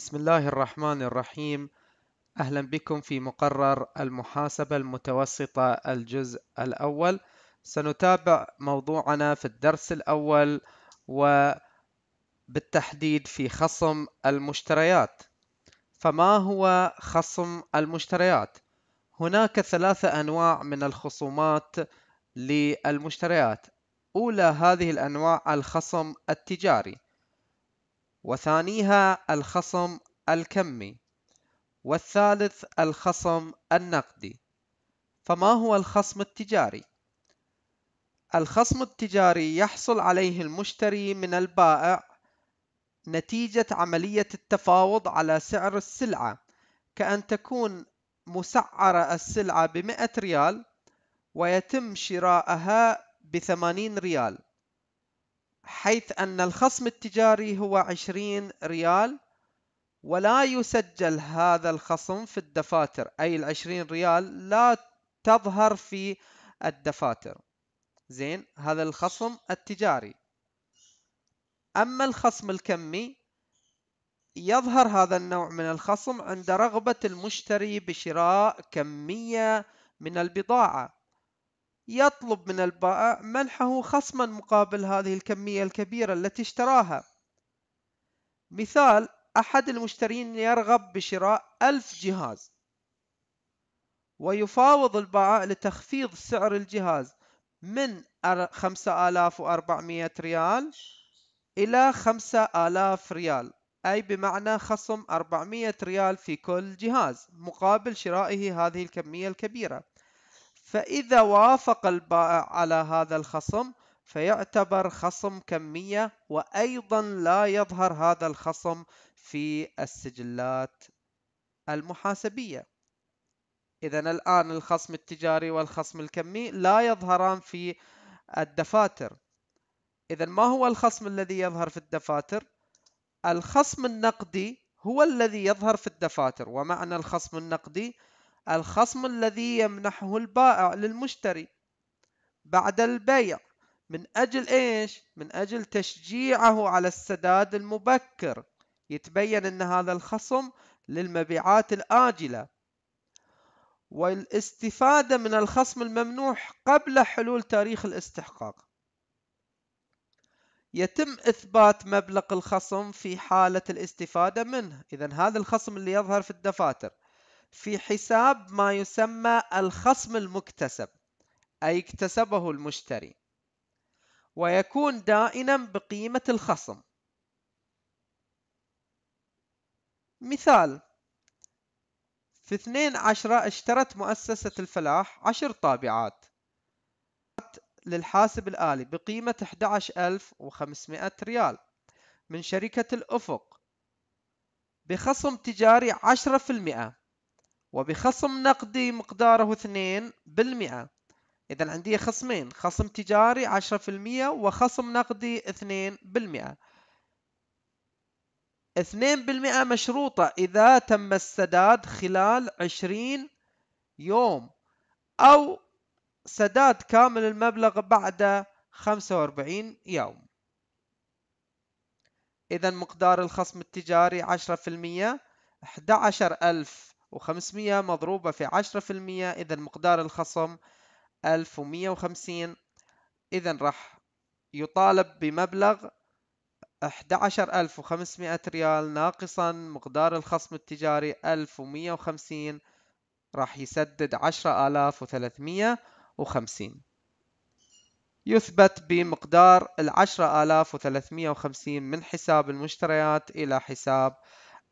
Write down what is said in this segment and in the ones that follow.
بسم الله الرحمن الرحيم أهلا بكم في مقرر المحاسبة المتوسطة الجزء الأول سنتابع موضوعنا في الدرس الأول وبالتحديد في خصم المشتريات فما هو خصم المشتريات؟ هناك ثلاثة أنواع من الخصومات للمشتريات أولى هذه الأنواع الخصم التجاري وثانيها الخصم الكمي والثالث الخصم النقدي فما هو الخصم التجاري؟ الخصم التجاري يحصل عليه المشتري من البائع نتيجة عملية التفاوض على سعر السلعة كأن تكون مسعرة السلعة بمئة ريال ويتم شراءها بثمانين ريال حيث أن الخصم التجاري هو 20 ريال ولا يسجل هذا الخصم في الدفاتر أي العشرين ريال لا تظهر في الدفاتر زين هذا الخصم التجاري أما الخصم الكمي يظهر هذا النوع من الخصم عند رغبة المشتري بشراء كمية من البضاعة يطلب من البائع منحه خصما مقابل هذه الكمية الكبيرة التي اشتراها مثال أحد المشترين يرغب بشراء ألف جهاز ويفاوض البائع لتخفيض سعر الجهاز من 5400 ريال إلى 5000 ريال أي بمعنى خصم 400 ريال في كل جهاز مقابل شرائه هذه الكمية الكبيرة فإذا وافق البائع على هذا الخصم فيعتبر خصم كمية وأيضا لا يظهر هذا الخصم في السجلات المحاسبية إذا الآن الخصم التجاري والخصم الكمي لا يظهران في الدفاتر إذا ما هو الخصم الذي يظهر في الدفاتر؟ الخصم النقدي هو الذي يظهر في الدفاتر ومعنى الخصم النقدي الخصم الذي يمنحه البائع للمشتري بعد البيع من أجل إيش؟ من أجل تشجيعه على السداد المبكر يتبين أن هذا الخصم للمبيعات الآجلة والاستفادة من الخصم الممنوح قبل حلول تاريخ الاستحقاق يتم إثبات مبلغ الخصم في حالة الاستفادة منه إذا هذا الخصم اللي يظهر في الدفاتر في حساب ما يسمى الخصم المكتسب أي اكتسبه المشتري ويكون دائما بقيمة الخصم مثال في اثنين عشرة اشترت مؤسسة الفلاح عشر طابعات للحاسب الآلي بقيمة 11500 ريال من شركة الأفق بخصم تجاري 10% وبخصم نقدي مقداره 2% إذا عندي خصمين خصم تجاري 10% وخصم نقدي 2% 2% مشروطة إذا تم السداد خلال 20 يوم أو سداد كامل المبلغ بعد 45 يوم إذا مقدار الخصم التجاري 10% ألف و500 مضروبة في 10% إذا مقدار الخصم 1150 إذا راح يطالب بمبلغ 11500 ريال ناقصا مقدار الخصم التجاري 1150 راح يسدد 10350 يثبت بمقدار ال 10350 من حساب المشتريات إلى حساب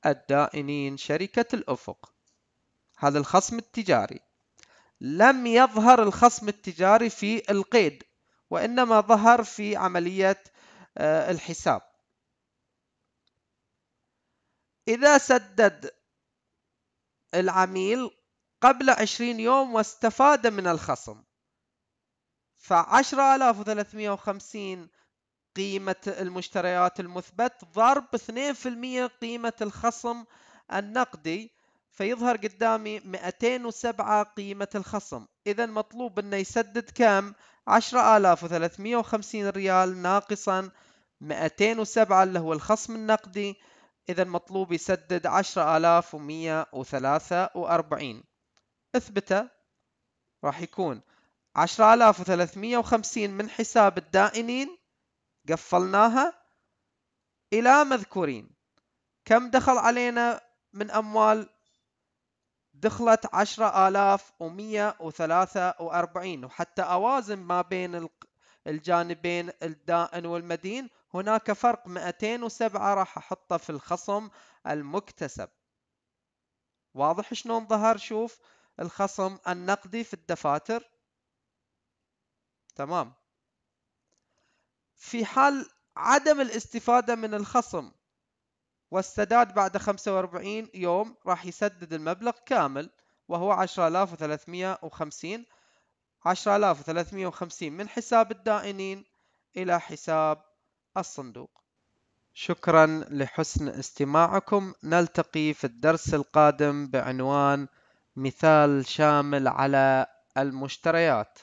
الدائنين شركة الأفق هذا الخصم التجاري لم يظهر الخصم التجاري في القيد وإنما ظهر في عملية آه، الحساب إذا سدد العميل قبل 20 يوم واستفاد من الخصم فعشرة آلاف وخمسين قيمة المشتريات المثبت ضرب 2% قيمة الخصم النقدي فيظهر قدامي 207 قيمة الخصم إذا مطلوب أنه يسدد كام 10350 ريال ناقصا 207 اللي هو الخصم النقدي إذا مطلوب يسدد 10143 اثبته راح يكون 10350 من حساب الدائنين قفلناها إلى مذكورين كم دخل علينا من أموال دخلت 10143 وحتى أوازن ما بين الجانبين الدائن والمدين هناك فرق 207 راح أحطه في الخصم المكتسب واضح شلون ظهر شوف الخصم النقدي في الدفاتر تمام في حال عدم الاستفادة من الخصم والسداد بعد 45 يوم راح يسدد المبلغ كامل وهو 10350 10350 من حساب الدائنين إلى حساب الصندوق شكرا لحسن استماعكم نلتقي في الدرس القادم بعنوان مثال شامل على المشتريات